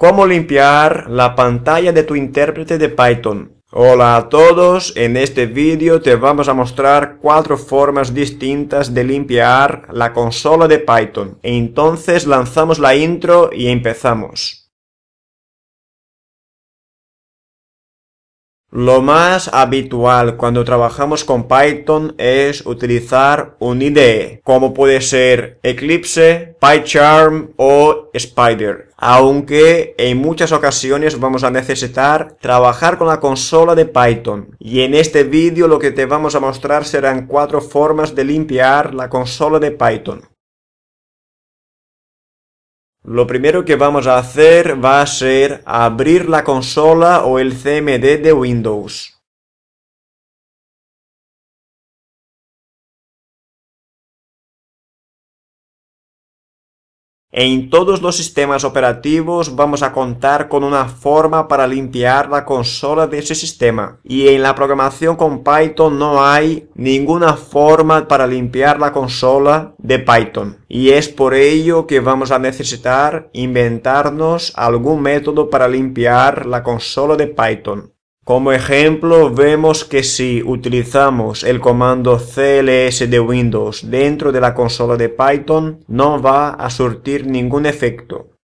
Cómo limpiar la pantalla de tu intérprete de Python. Hola a todos, en este vídeo te vamos a mostrar cuatro formas distintas de limpiar la consola de Python. Entonces lanzamos la intro y empezamos. Lo más habitual cuando trabajamos con Python es utilizar un IDE, como puede ser Eclipse, PyCharm o Spider. Aunque en muchas ocasiones vamos a necesitar trabajar con la consola de Python. Y en este vídeo lo que te vamos a mostrar serán cuatro formas de limpiar la consola de Python. Lo primero que vamos a hacer va a ser abrir la consola o el CMD de Windows. En todos los sistemas operativos vamos a contar con una forma para limpiar la consola de ese sistema. Y en la programación con Python no hay ninguna forma para limpiar la consola de Python. Y es por ello que vamos a necesitar inventarnos algún método para limpiar la consola de Python. Como ejemplo, vemos que si utilizamos el comando cls de Windows dentro de la consola de Python, no va a surtir ningún efecto.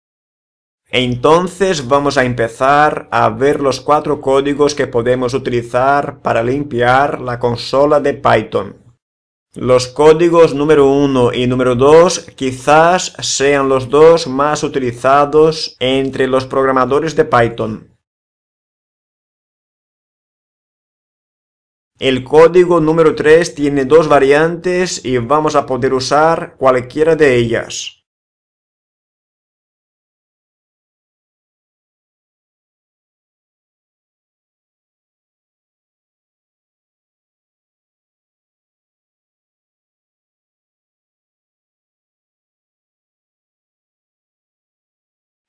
Entonces vamos a empezar a ver los cuatro códigos que podemos utilizar para limpiar la consola de Python. Los códigos número 1 y número 2 quizás sean los dos más utilizados entre los programadores de Python. El código número 3 tiene dos variantes y vamos a poder usar cualquiera de ellas.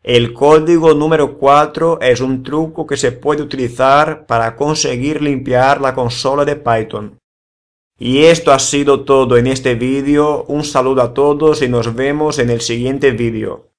El código número 4 es un truco que se puede utilizar para conseguir limpiar la consola de Python. Y esto ha sido todo en este vídeo, un saludo a todos y nos vemos en el siguiente vídeo.